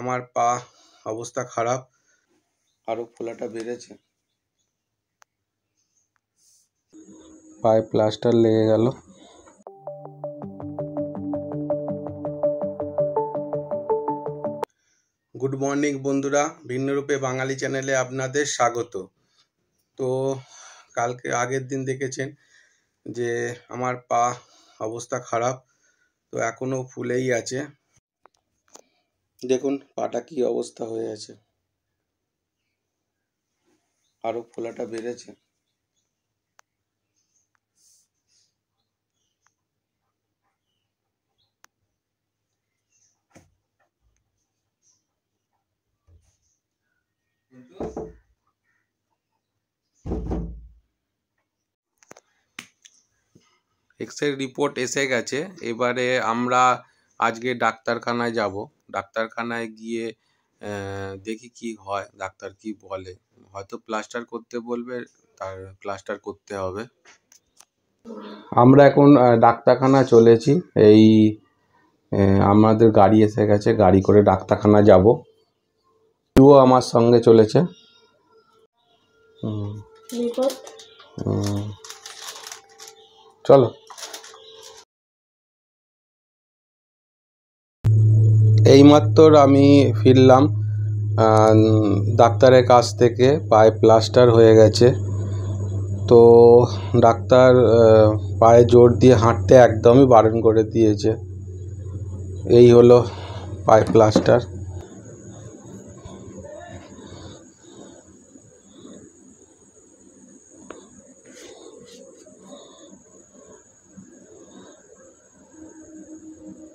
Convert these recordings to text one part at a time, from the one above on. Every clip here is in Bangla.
আমার পা অবস্থা খারাপ আরও ফোলাটা বেড়েছে পায়ে প্লাস্টার লেগে গেল গুড মর্নিং বন্ধুরা ভিন্নরূপে বাঙালি চ্যানেলে আপনাদের স্বাগত তো কালকে আগের দিন দেখেছেন যে আমার পা অবস্থা খারাপ তো এখনও ফুলেই আছে দেখুন পাটা কি অবস্থা হয়ে আছে আরও ফোলাটা বেড়েছে এক্স রিপোর্ট এসে গেছে এবারে আমরা আজকে ডাক্তারখানায় যাব ডাক্তারখানায় গিয়ে দেখি কি হয় ডাক্তার কি বলে হয়তো প্লাস্টার করতে বলবে তার প্লাস্টার করতে হবে আমরা এখন ডাক্তারখানা চলেছি এই আমাদের গাড়ি এসে গেছে গাড়ি করে ডাক্তারখানা যাব তুও আমার সঙ্গে চলেছে চলো এইমাত্র আমি ফিরলাম ডাক্তারের কাছ থেকে পায়ে প্লাস্টার হয়ে গেছে তো ডাক্তার পায়ে জোর দিয়ে হাঁটতে একদমই বারণ করে দিয়েছে এই হলো পায়ে প্লাস্টার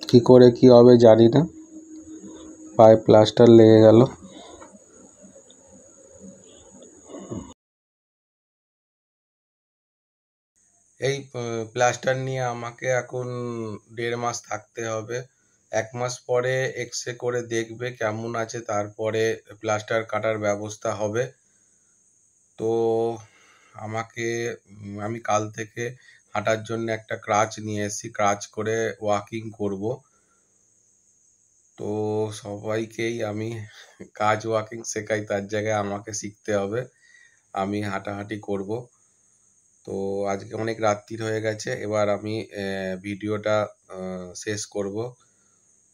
কি করে কি হবে জানি না পায়ে প্লাস্টার লেগে গেল এই প্লাস্টার নিয়ে আমাকে এখন দেড় মাস থাকতে হবে এক মাস পরে এক্স করে দেখবে কেমন আছে তারপরে প্লাস্টার কাটার ব্যবস্থা হবে তো আমাকে আমি কাল থেকে হাঁটার জন্য একটা ক্রাচ নিয়ে এসেছি ক্রাচ করে ওয়াকিং করব তো সবাইকেই আমি কাজ ওয়াকিং শেখাই তার জায়গায় আমাকে শিখতে হবে আমি হাঁটাহাঁটি করব তো আজকে অনেক রাত্রির হয়ে গেছে এবার আমি ভিডিওটা শেষ করব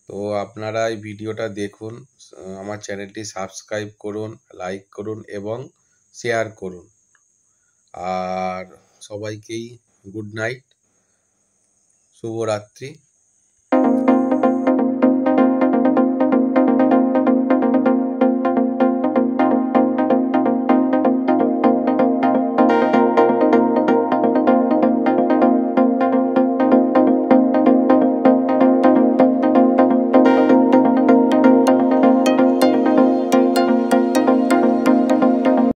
তো আপনারা এই ভিডিওটা দেখুন আমার চ্যানেলটি সাবস্ক্রাইব করুন লাইক করুন এবং শেয়ার করুন আর সবাইকেই গুড নাইট শুভরাত্রি